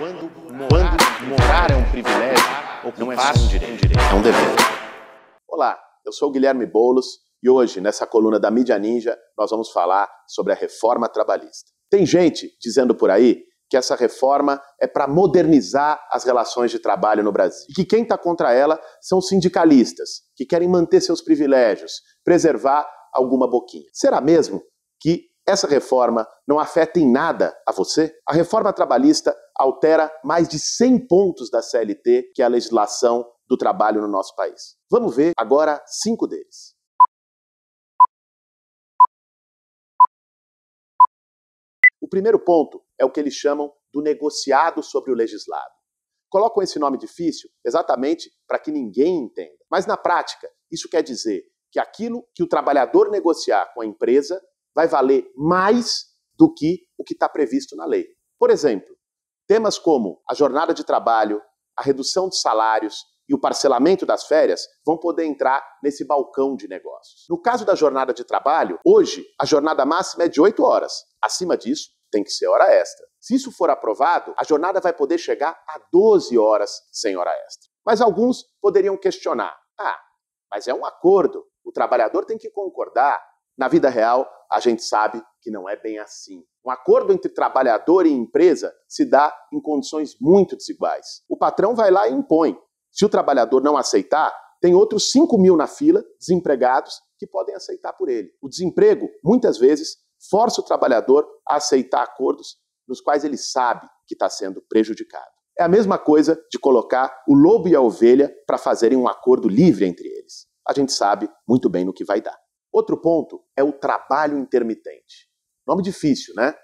Quando morar, morar é um privilégio, não é um direito, é um dever. Olá, eu sou o Guilherme Bolos e hoje, nessa coluna da Mídia Ninja, nós vamos falar sobre a reforma trabalhista. Tem gente dizendo por aí que essa reforma é para modernizar as relações de trabalho no Brasil. E que quem está contra ela são sindicalistas, que querem manter seus privilégios, preservar alguma boquinha. Será mesmo que essa reforma não afeta em nada a você? A reforma trabalhista altera mais de 100 pontos da CLT, que é a legislação do trabalho no nosso país. Vamos ver agora cinco deles. O primeiro ponto é o que eles chamam do negociado sobre o legislado. Colocam esse nome difícil exatamente para que ninguém entenda. Mas na prática, isso quer dizer que aquilo que o trabalhador negociar com a empresa vai valer mais do que o que está previsto na lei. Por exemplo, temas como a jornada de trabalho, a redução de salários e o parcelamento das férias vão poder entrar nesse balcão de negócios. No caso da jornada de trabalho, hoje a jornada máxima é de 8 horas. Acima disso, tem que ser hora extra. Se isso for aprovado, a jornada vai poder chegar a 12 horas sem hora extra. Mas alguns poderiam questionar: ah, mas é um acordo, o trabalhador tem que concordar. Na vida real, a gente sabe que não é bem assim. Um acordo entre trabalhador e empresa se dá em condições muito desiguais. O patrão vai lá e impõe. Se o trabalhador não aceitar, tem outros 5 mil na fila, desempregados, que podem aceitar por ele. O desemprego, muitas vezes, força o trabalhador a aceitar acordos nos quais ele sabe que está sendo prejudicado. É a mesma coisa de colocar o lobo e a ovelha para fazerem um acordo livre entre eles. A gente sabe muito bem no que vai dar. Outro ponto é o trabalho intermitente. Nome difícil, né?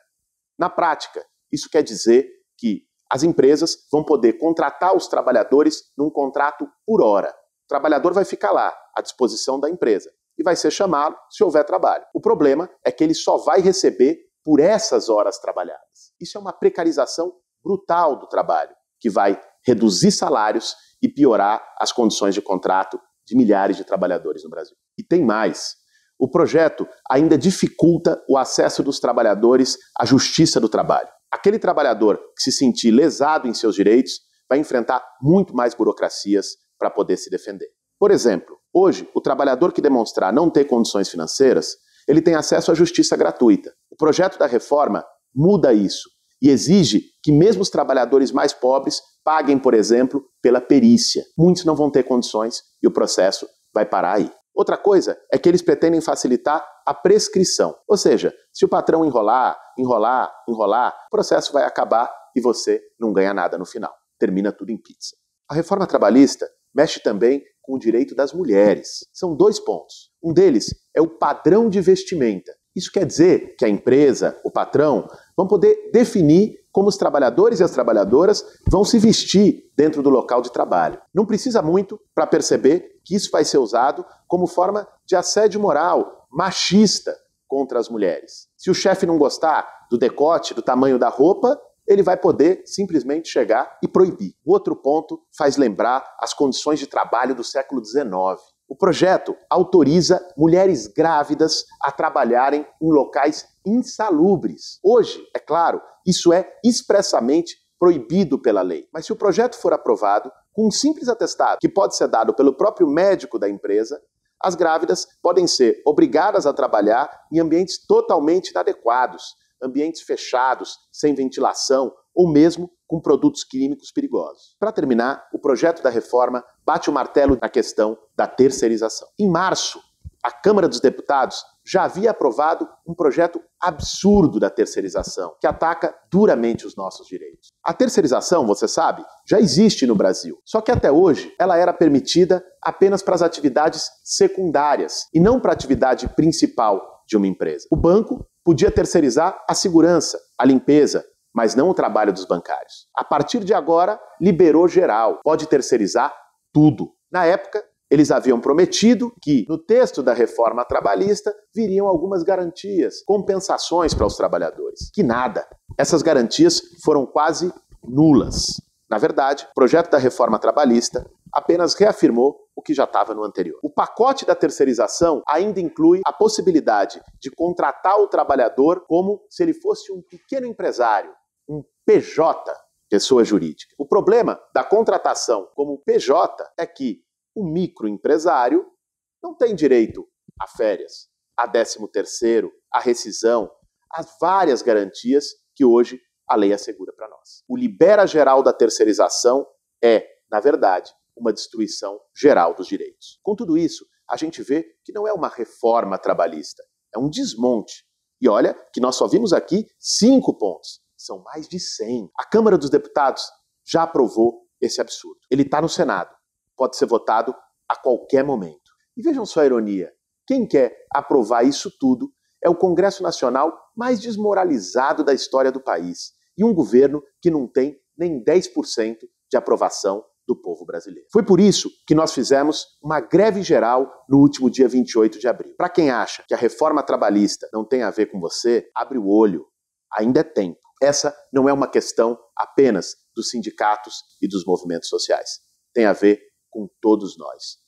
Na prática, isso quer dizer que as empresas vão poder contratar os trabalhadores num contrato por hora. O trabalhador vai ficar lá, à disposição da empresa, e vai ser chamado se houver trabalho. O problema é que ele só vai receber por essas horas trabalhadas. Isso é uma precarização brutal do trabalho, que vai reduzir salários e piorar as condições de contrato de milhares de trabalhadores no Brasil. E tem mais: o projeto ainda dificulta o acesso dos trabalhadores à justiça do trabalho. Aquele trabalhador que se sentir lesado em seus direitos vai enfrentar muito mais burocracias para poder se defender. Por exemplo, hoje, o trabalhador que demonstrar não ter condições financeiras, ele tem acesso à justiça gratuita. O projeto da reforma muda isso e exige que mesmo os trabalhadores mais pobres paguem, por exemplo, pela perícia. Muitos não vão ter condições e o processo vai parar aí. Outra coisa é que eles pretendem facilitar a prescrição. Ou seja, se o patrão enrolar, enrolar, enrolar, o processo vai acabar e você não ganha nada no final. Termina tudo em pizza. A reforma trabalhista mexe também com o direito das mulheres. São dois pontos. Um deles é o padrão de vestimenta. Isso quer dizer que a empresa, o patrão, vão poder definir como os trabalhadores e as trabalhadoras vão se vestir dentro do local de trabalho. Não precisa muito para perceber que isso vai ser usado como forma de assédio moral, machista contra as mulheres. Se o chefe não gostar do decote, do tamanho da roupa, ele vai poder simplesmente chegar e proibir. O outro ponto faz lembrar as condições de trabalho do século XIX. O projeto autoriza mulheres grávidas a trabalharem em locais insalubres. Hoje, é claro, isso é expressamente proibido pela lei. Mas se o projeto for aprovado, com um simples atestado que pode ser dado pelo próprio médico da empresa, as grávidas podem ser obrigadas a trabalhar em ambientes totalmente inadequados, ambientes fechados, sem ventilação ou mesmo com produtos químicos perigosos. Para terminar, o projeto da reforma bate o martelo na questão da terceirização. Em março, a Câmara dos Deputados já havia aprovado um projeto absurdo da terceirização, que ataca duramente os nossos direitos. A terceirização, você sabe, já existe no Brasil, só que até hoje ela era permitida apenas para as atividades secundárias e não para a atividade principal de uma empresa. O banco podia terceirizar a segurança, a limpeza, mas não o trabalho dos bancários. A partir de agora, liberou geral, pode terceirizar tudo. Na época, eles haviam prometido que, no texto da reforma trabalhista, viriam algumas garantias, compensações para os trabalhadores. Que nada! Essas garantias foram quase nulas. Na verdade, o projeto da reforma trabalhista apenas reafirmou o que já estava no anterior. O pacote da terceirização ainda inclui a possibilidade de contratar o trabalhador como se ele fosse um pequeno empresário, um PJ, pessoa jurídica. O problema da contratação como PJ é que o microempresário não tem direito a férias, a 13º, a rescisão, as várias garantias que hoje a lei assegura para nós. O libera geral da terceirização é, na verdade, uma destruição geral dos direitos. Com tudo isso, a gente vê que não é uma reforma trabalhista, é um desmonte. E olha que nós só vimos aqui cinco pontos, são mais de 100. A Câmara dos Deputados já aprovou esse absurdo. Ele está no Senado pode ser votado a qualquer momento. E vejam só a ironia: quem quer aprovar isso tudo é o Congresso Nacional mais desmoralizado da história do país e um governo que não tem nem 10% de aprovação do povo brasileiro. Foi por isso que nós fizemos uma greve geral no último dia 28 de abril. Para quem acha que a reforma trabalhista não tem a ver com você, abre o olho, ainda é tempo. Essa não é uma questão apenas dos sindicatos e dos movimentos sociais. Tem a ver com todos nós.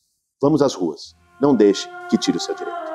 Vamos às ruas. Não deixe que tire o seu direito.